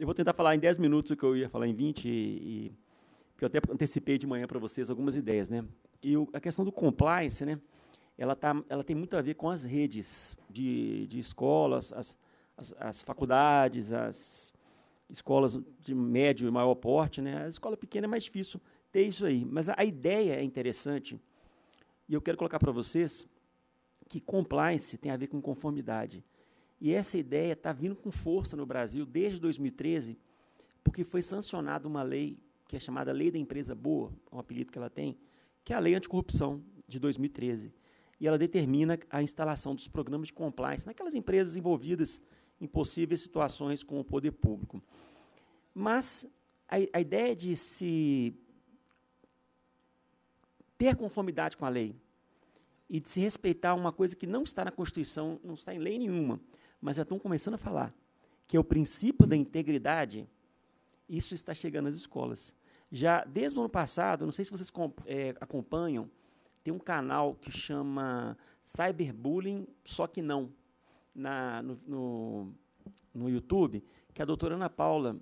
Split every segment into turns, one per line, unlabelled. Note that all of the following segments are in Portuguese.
Eu vou tentar falar em 10 minutos o que eu ia falar em 20, e, e, eu até antecipei de manhã para vocês algumas ideias. Né? E o, a questão do compliance, né, ela, tá, ela tem muito a ver com as redes de, de escolas, as, as, as faculdades, as escolas de médio e maior porte. Né? A escola pequena é mais difícil ter isso aí. Mas a, a ideia é interessante, e eu quero colocar para vocês que compliance tem a ver com conformidade. E essa ideia está vindo com força no Brasil desde 2013, porque foi sancionada uma lei que é chamada Lei da Empresa Boa, é um apelido que ela tem, que é a Lei Anticorrupção de 2013. E ela determina a instalação dos programas de compliance naquelas empresas envolvidas em possíveis situações com o poder público. Mas a, a ideia de se ter conformidade com a lei e de se respeitar uma coisa que não está na Constituição, não está em lei nenhuma, mas já estão começando a falar que é o princípio da integridade, isso está chegando às escolas. Já desde o ano passado, não sei se vocês é, acompanham, tem um canal que chama Cyberbullying, só que não, na, no, no, no YouTube, que a doutora Ana Paula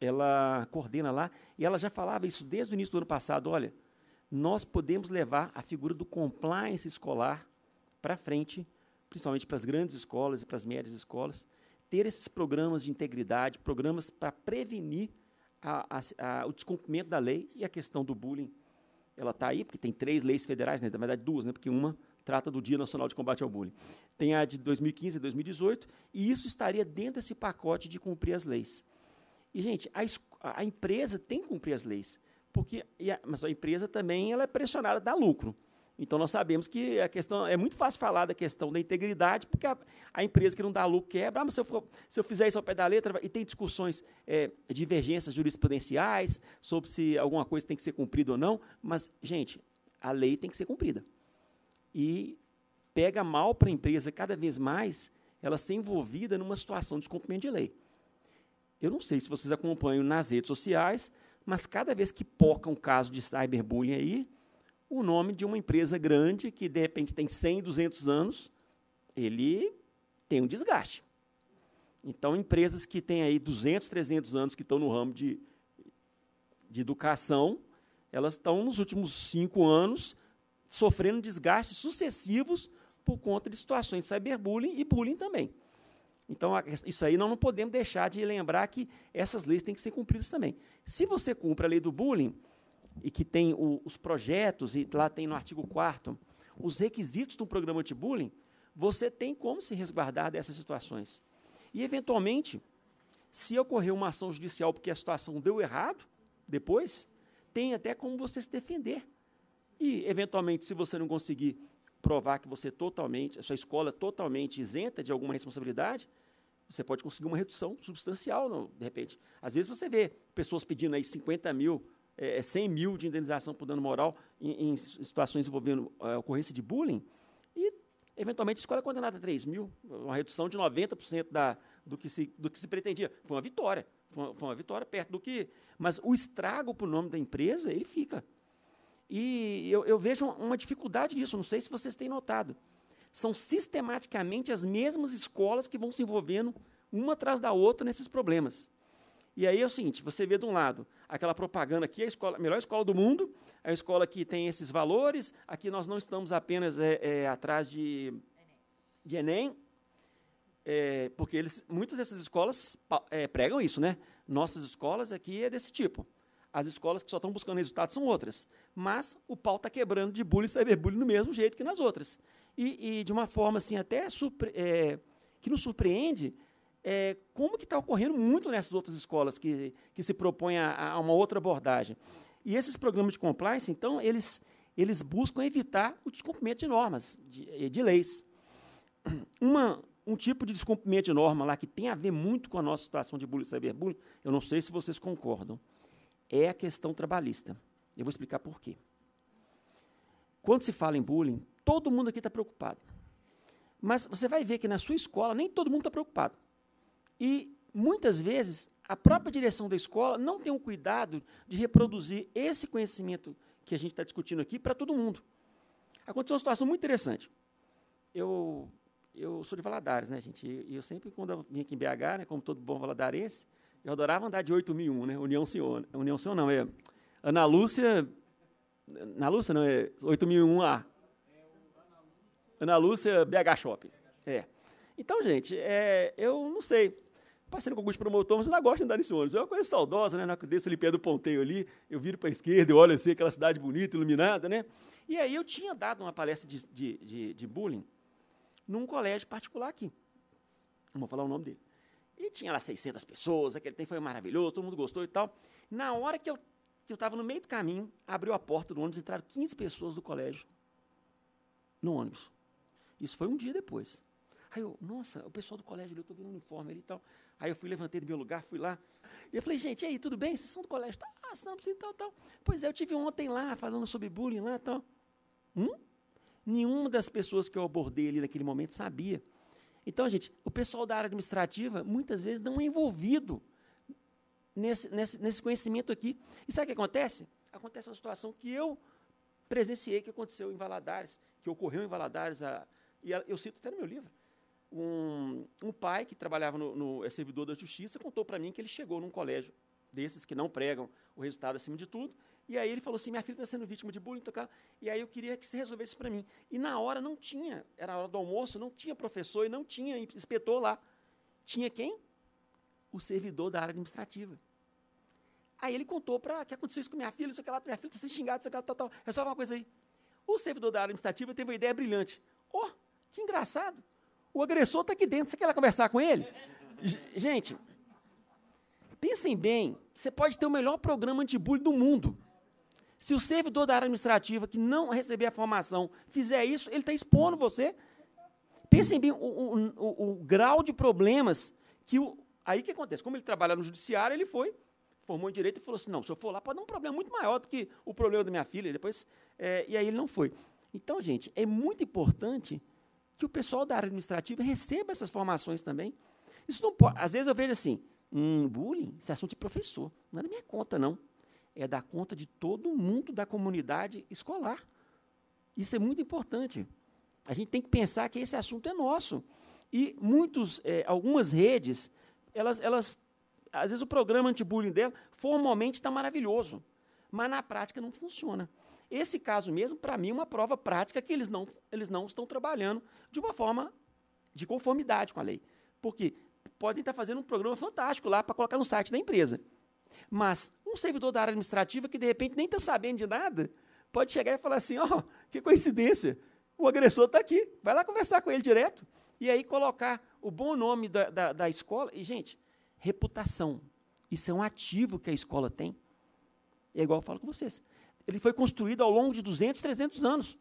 ela coordena lá, e ela já falava isso desde o início do ano passado, olha, nós podemos levar a figura do compliance escolar para frente principalmente para as grandes escolas e para as médias escolas, ter esses programas de integridade, programas para prevenir a, a, a, o descumprimento da lei e a questão do bullying. Ela está aí, porque tem três leis federais, né? na verdade duas, né? porque uma trata do Dia Nacional de Combate ao Bullying. Tem a de 2015 e 2018, e isso estaria dentro desse pacote de cumprir as leis. E, gente, a, a empresa tem que cumprir as leis, porque, a, mas a empresa também ela é pressionada a dar lucro. Então, nós sabemos que a questão é muito fácil falar da questão da integridade, porque a, a empresa que não dá lucro quebra. Ah, mas se eu, for, se eu fizer isso ao pé da letra, e tem discussões, é, divergências jurisprudenciais sobre se alguma coisa tem que ser cumprida ou não. Mas, gente, a lei tem que ser cumprida. E pega mal para a empresa cada vez mais ela ser envolvida numa situação de descumprimento de lei. Eu não sei se vocês acompanham nas redes sociais, mas cada vez que poca um caso de cyberbullying aí, o nome de uma empresa grande que, de repente, tem 100, 200 anos, ele tem um desgaste. Então, empresas que têm aí 200, 300 anos, que estão no ramo de, de educação, elas estão, nos últimos cinco anos, sofrendo desgastes sucessivos por conta de situações de cyberbullying e bullying também. Então, isso aí nós não podemos deixar de lembrar que essas leis têm que ser cumpridas também. Se você cumpre a lei do bullying, e que tem o, os projetos, e lá tem no artigo 4 os requisitos de um programa anti-bullying, você tem como se resguardar dessas situações. E, eventualmente, se ocorrer uma ação judicial porque a situação deu errado, depois, tem até como você se defender. E, eventualmente, se você não conseguir provar que você totalmente, a sua escola totalmente isenta de alguma responsabilidade, você pode conseguir uma redução substancial, de repente. Às vezes você vê pessoas pedindo aí 50 mil é, 100 é mil de indenização por dano moral em, em situações envolvendo é, ocorrência de bullying, e, eventualmente, a escola é condenada a 3 mil, uma redução de 90% da, do, que se, do que se pretendia. Foi uma vitória, foi uma, foi uma vitória perto do que... Mas o estrago para o nome da empresa, ele fica. E eu, eu vejo uma dificuldade nisso, não sei se vocês têm notado. São sistematicamente as mesmas escolas que vão se envolvendo uma atrás da outra nesses problemas. E aí é o seguinte: você vê de um lado aquela propaganda que é a escola, melhor escola do mundo, é a escola que tem esses valores, aqui nós não estamos apenas é, é, atrás de, de Enem, é, porque eles, muitas dessas escolas é, pregam isso, né? Nossas escolas aqui é desse tipo. As escolas que só estão buscando resultados são outras. Mas o pau está quebrando de bullying e cyberbullying do mesmo jeito que nas outras. E, e de uma forma assim, até que nos surpreende é, como que está ocorrendo muito nessas outras escolas que, que se propõem a, a, uma outra abordagem. E esses programas de compliance, então, eles, eles buscam evitar o descumprimento de normas, de, eh, de leis. Uma, um tipo de descumprimento de norma lá que tem a ver muito com a nossa situação de bullying e cyberbullying, eu não sei se vocês concordam, é a questão trabalhista. Eu vou explicar por quê. Quando se fala em bullying, todo mundo aqui está preocupado. Mas você vai ver que na sua escola nem todo mundo está preocupado. E muitas vezes a própria direção da escola não tem o cuidado de reproduzir esse conhecimento que a gente está discutindo aqui para todo mundo. Aconteceu uma situação muito interessante. Eu, eu sou de Valadares, né, gente? E eu sempre, quando eu vim aqui em BH, né, como todo bom valadarense, eu adorava andar de 8001, né? União Senhor. União Senhor não, é Ana Lúcia. Ana Lúcia não, é 8001A. Ana Lúcia BH Shopping. É. Então, gente, é, eu não sei parceiro com alguns promotores, mas eu não gosto de andar nesse ônibus. É uma coisa saudosa, né? Na desse ali perto do ponteio ali, eu viro para a esquerda, eu olho assim, aquela cidade bonita, iluminada, né? E aí eu tinha dado uma palestra de, de, de, de bullying num colégio particular aqui. Não vou falar o nome dele. E tinha lá 600 pessoas, aquele tempo foi maravilhoso, todo mundo gostou e tal. Na hora que eu que eu estava no meio do caminho, abriu a porta do ônibus, entraram 15 pessoas do colégio no ônibus. Isso foi um dia depois. Aí eu, nossa, o pessoal do colégio ali, eu tô vendo o uniforme ali e tal. Aí eu fui, levantei do meu lugar, fui lá. E eu falei, gente, e aí, tudo bem? Vocês são do colégio? Tá, ah, Samson e tal, tal. Pois é, eu tive ontem lá, falando sobre bullying lá e tal. Hum? Nenhuma das pessoas que eu abordei ali naquele momento sabia. Então, gente, o pessoal da área administrativa muitas vezes não é envolvido nesse, nesse, nesse conhecimento aqui. E sabe o que acontece? Acontece uma situação que eu presenciei, que aconteceu em Valadares, que ocorreu em Valadares. A, e a, eu cito até no meu livro um, um pai que trabalhava no, no é servidor da justiça contou para mim que ele chegou num colégio desses que não pregam o resultado acima de tudo. E aí ele falou assim: minha filha está sendo vítima de bullying, tá, tá, e aí eu queria que você resolvesse para mim. E na hora não tinha, era a hora do almoço, não tinha professor e não tinha inspetor lá. Tinha quem? O servidor da área administrativa. Aí ele contou para que aconteceu isso com minha filha, isso que minha filha está sendo xingada, isso que tal, tal. Resolve uma coisa aí. O servidor da área administrativa teve uma ideia brilhante. Oh, que engraçado! O agressor está aqui dentro, você quer lá conversar com ele? gente, pensem bem, você pode ter o melhor programa anti-bullying do mundo. Se o servidor da área administrativa que não receber a formação fizer isso, ele está expondo você. Pensem bem o, o, o, o grau de problemas que o. Aí que acontece? Como ele trabalha no judiciário, ele foi, formou em direito e falou assim: não, se eu for lá, pode dar um problema muito maior do que o problema da minha filha. E depois, é, e aí ele não foi. Então, gente, é muito importante que o pessoal da área administrativa receba essas formações também. Isso não pode. Às vezes eu vejo assim, hum, bullying, esse assunto de é professor, não é da minha conta, não. É da conta de todo mundo da comunidade escolar. Isso é muito importante. A gente tem que pensar que esse assunto é nosso. E muitos, é, algumas redes, elas, elas, às vezes o programa anti-bullying dela formalmente está maravilhoso mas na prática não funciona. Esse caso mesmo, para mim, é uma prova prática que eles não, eles não estão trabalhando de uma forma de conformidade com a lei. Porque podem estar fazendo um programa fantástico lá para colocar no site da empresa. Mas um servidor da área administrativa que de repente nem está sabendo de nada, pode chegar e falar assim: ó, oh, que coincidência, o agressor está aqui, vai lá conversar com ele direto. E aí colocar o bom nome da, da, da escola. E, gente, reputação. Isso é um ativo que a escola tem. E é igual eu falo com vocês. Ele foi construído ao longo de 200, 300 anos.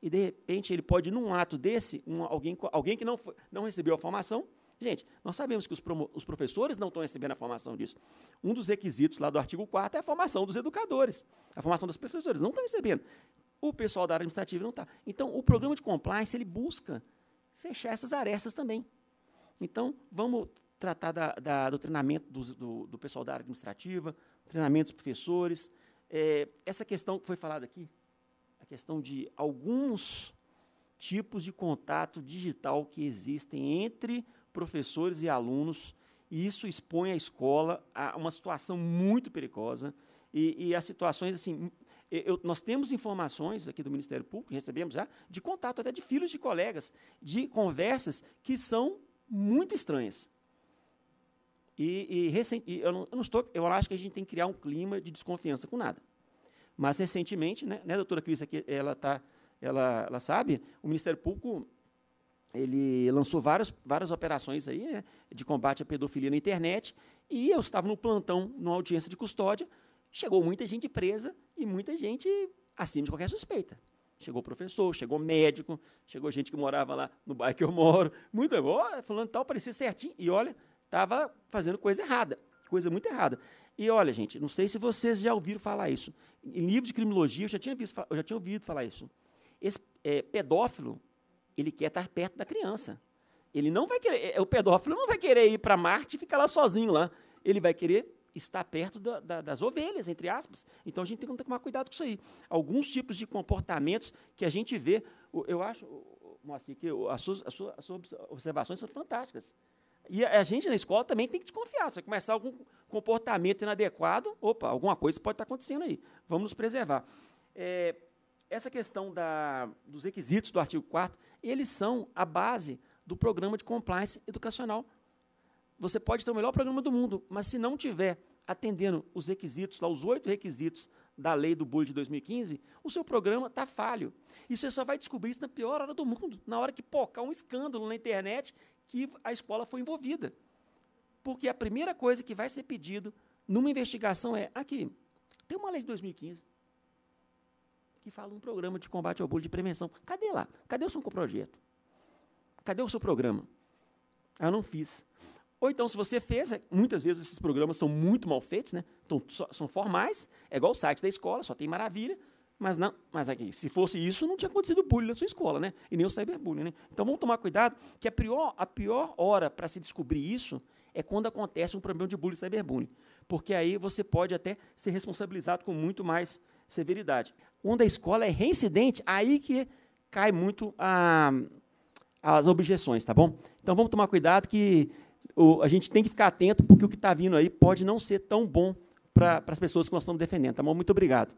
E, de repente, ele pode, num ato desse, um, alguém, alguém que não, foi, não recebeu a formação. Gente, nós sabemos que os, promo, os professores não estão recebendo a formação disso. Um dos requisitos lá do artigo 4 é a formação dos educadores, a formação dos professores. Não estão recebendo. O pessoal da área administrativa não está. Então, o programa de compliance, ele busca fechar essas arestas também. Então, vamos tratar da, da, do treinamento do, do, do pessoal da área administrativa, treinamento dos professores. É, essa questão que foi falada aqui, a questão de alguns tipos de contato digital que existem entre professores e alunos, e isso expõe a escola a uma situação muito perigosa e, e as situações assim. Eu, nós temos informações aqui do Ministério Público, recebemos já, de contato até de filhos de colegas, de conversas que são muito estranhas. E, e eu, não, eu, não estou, eu acho que a gente tem que criar um clima de desconfiança com nada. Mas, recentemente, né, né doutora Cris, aqui, ela, tá, ela, ela sabe, o Ministério Público ele lançou várias, várias operações aí, né, de combate à pedofilia na internet, e eu estava no plantão, numa audiência de custódia, chegou muita gente presa e muita gente acima de qualquer suspeita. Chegou professor, chegou médico, chegou gente que morava lá no bairro que eu moro, muito boa, falando tal, parecia certinho, e olha, estava fazendo coisa errada, coisa muito errada. E olha, gente, não sei se vocês já ouviram falar isso. Em livro de criminologia, eu já tinha, visto, já tinha ouvido falar isso. Esse é, pedófilo, ele quer estar perto da criança. Ele não vai querer, é, o pedófilo não vai querer ir para Marte e ficar lá sozinho lá. Ele vai querer estar perto da, da, das ovelhas, entre aspas. Então a gente tem que tomar cuidado com isso aí. Alguns tipos de comportamentos que a gente vê, eu acho, Moacir, que as suas, as suas observações são fantásticas. E a gente na escola também tem que desconfiar. Se começar algum comportamento inadequado, opa, alguma coisa pode estar acontecendo aí. Vamos nos preservar. É, essa questão da, dos requisitos do artigo 4 eles são a base do programa de compliance educacional. Você pode ter o melhor programa do mundo, mas se não tiver atendendo os requisitos, lá, os oito requisitos da lei do bullying de 2015, o seu programa está falho. E você só vai descobrir isso na pior hora do mundo, na hora que pocar um escândalo na internet que a escola foi envolvida. Porque a primeira coisa que vai ser pedido numa investigação é: aqui, tem uma lei de 2015 que fala um programa de combate ao bullying de prevenção. Cadê lá? Cadê o seu projeto? Cadê o seu programa? Ah, eu não fiz. Ou então, se você fez, é, muitas vezes esses programas são muito mal feitos, né? Então, são formais, é igual o site da escola, só tem maravilha, mas não, mas aqui, se fosse isso, não tinha acontecido bullying na sua escola, né? E nem o cyberbullying, né? Então vamos tomar cuidado, que a pior, a pior hora para se descobrir isso é quando acontece um problema de bullying cyberbullying. Porque aí você pode até ser responsabilizado com muito mais severidade. Quando a escola é reincidente, aí que cai muito a, as objeções, tá bom? Então vamos tomar cuidado que o, a gente tem que ficar atento, porque o que está vindo aí pode não ser tão bom para as pessoas que nós estamos defendendo, tá bom? Muito obrigado.